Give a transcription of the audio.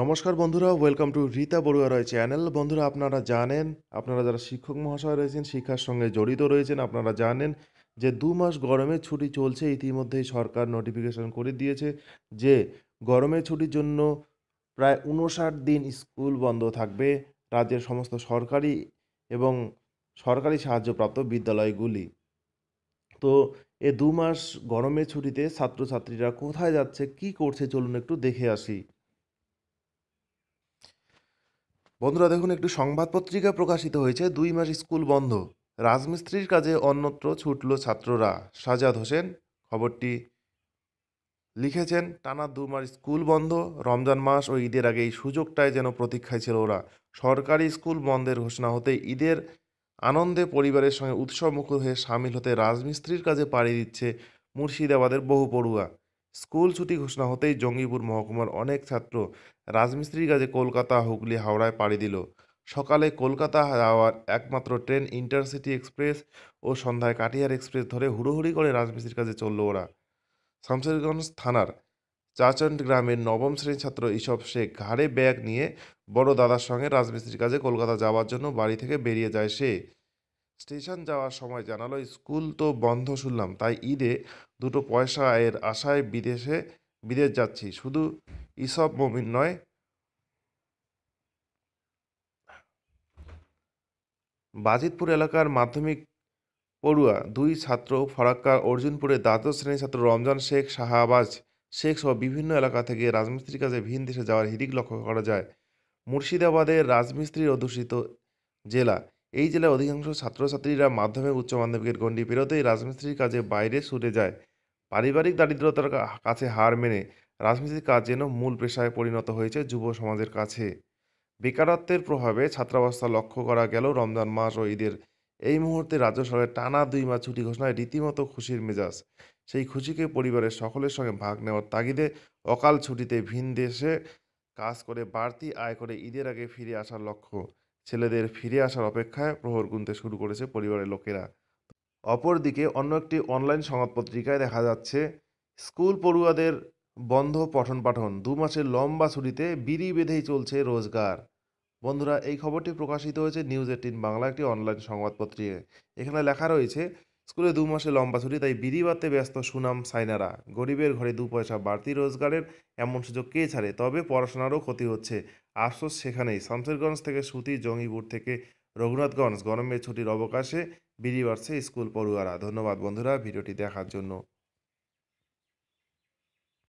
নমস্কার বন্ধুরা welcome to Rita Barua Roy channel বন্ধুরা আপনারা জানেন আপনারা যারা শিক্ষক মহাশয় রয়েছেন শিক্ষার সঙ্গে জড়িত রয়েছেন আপনারা জানেন যে দু মাস গরমের ছুটি চলছে ইতিমধ্যেই সরকার নোটিফিকেশন করে দিয়েছে যে গরমের ছুটির জন্য প্রায় উনষাট দিন স্কুল বন্ধ থাকবে রাজ্যের সমস্ত সরকারি এবং সরকারি সাহায্যপ্রাপ্ত বিদ্যালয়গুলি তো এ দু মাস গরমের ছুটিতে ছাত্রছাত্রীরা কোথায় যাচ্ছে কি করছে চলুন একটু দেখে আসি বন্ধুরা দেখুন একটি সংবাদ পত্রিকা প্রকাশিত হয়েছে দুই মাস স্কুল বন্ধ রাজমিস্ত্রির কাজে অন্যত্র ছুটল ছাত্ররা সাজাদ হোসেন খবরটি লিখেছেন টানা দু মাস স্কুল বন্ধ রমজান মাস ও ঈদের আগে এই সুযোগটায় যেন প্রতীক্ষায় ছিল ওরা সরকারি স্কুল বন্ধের ঘোষণা হতে ঈদের আনন্দে পরিবারের সঙ্গে উৎসবমুখর হয়ে সামিল হতে রাজমিস্ত্রির কাজে পাড়ি দিচ্ছে মুর্শিদাবাদের বহু পড়ুয়া স্কুল ছুটি ঘোষণা হতেই জঙ্গিপুর মহকুমার অনেক ছাত্র রাজমিস্ত্রির কাজে কলকাতা হুগলি হাওড়ায় পাড়ি দিল সকালে কলকাতা যাওয়ার একমাত্র ট্রেন ইন্টারসিটি এক্সপ্রেস ও সন্ধ্যায় কাটিহার এক্সপ্রেস ধরে হুড়োহুড়ি করে রাজমিস্ত্রির কাজে চলল ওরা শামসেরগঞ্জ থানার চাচন্ড গ্রামের নবম শ্রেণীর ছাত্র ইসব শেখ ঘাড়ে ব্যাগ নিয়ে বড় দাদার সঙ্গে রাজমিস্ত্রির কাজে কলকাতা যাওয়ার জন্য বাড়ি থেকে বেরিয়ে যায় সে স্টেশন যাওয়ার সময় জানালো স্কুল তো বন্ধ শুনলাম তাই ঈদে দুটো পয়সা এর আশায় বিদেশে বিদেশ যাচ্ছি শুধু ইসব মমিন নয় বাজিতপুর এলাকার মাধ্যমিক পড়ুয়া দুই ছাত্র ফরাক্কার অর্জুনপুরে দ্বাদশ শ্রেণীর ছাত্র রমজান শেখ শাহাবাজ শেখ সহ বিভিন্ন এলাকা থেকে রাজমিস্ত্রির কাছে ভিন দেশে যাওয়ার হিড়িক লক্ষ্য করা যায় মুর্শিদাবাদের রাজমিস্ত্রির অধ্যুষিত জেলা এই জেলার অধিকাংশ ছাত্রছাত্রীরা মাধ্যমিক উচ্চ মাধ্যমিকের গণ্ডি পেরোতেই রাজমিস্ত্রির কাজে বাইরে ছুটে যায় পারিবারিক দারিদ্রতার কাছে হার মেনে রাজমিস্ত্রির কাজ যেন মূল পেশায় পরিণত হয়েছে যুব সমাজের কাছে বেকারত্বের প্রভাবে ছাত্রাবস্থা লক্ষ্য করা গেল রমজান মাস ও ঈদের এই মুহূর্তে রাজ্য সরকারের টানা দুই মাস ছুটি ঘোষণায় রীতিমতো খুশির মেজাজ সেই খুশিকে পরিবারের সকলের সঙ্গে ভাগ নেওয়ার তাগিদে অকাল ছুটিতে ভিন দেশে কাজ করে বাড়তি আয় করে ঈদের আগে ফিরে আসার লক্ষ্য ছেলেদের ফিরে আসার অপেক্ষায় প্রহর গুনতে শুরু করেছে পরিবারের লোকেরা অপরদিকে অন্য একটি অনলাইন সংবাদপত্রিকায় দেখা যাচ্ছে স্কুল পড়ুয়াদের বন্ধ পঠন পাঠন দু মাসের লম্বা ছুটিতে বিড়ি বেঁধেই চলছে রোজগার বন্ধুরা এই খবরটি প্রকাশিত হয়েছে নিউজ এইটিন বাংলা একটি অনলাইন সংবাদপত্রে এখানে লেখা রয়েছে স্কুলে দু মাসে লম্বা ছুটি তাই বিড়ি বাড়তে ব্যস্ত সুনাম সাইনারা গরিবের ঘরে দু পয়সা বাড়তি রোজগারের এমন সুযোগ কে ছাড়ে তবে পড়াশোনারও ক্ষতি হচ্ছে আফসোস সেখানেই শামসেরগঞ্জ থেকে সুতি জঙ্গিপুর থেকে রঘুনাথগঞ্জ গরমের ছুটির অবকাশে বিড়ি বাড়ছে স্কুল পড়ুয়ারা ধন্যবাদ বন্ধুরা ভিডিওটি দেখার জন্য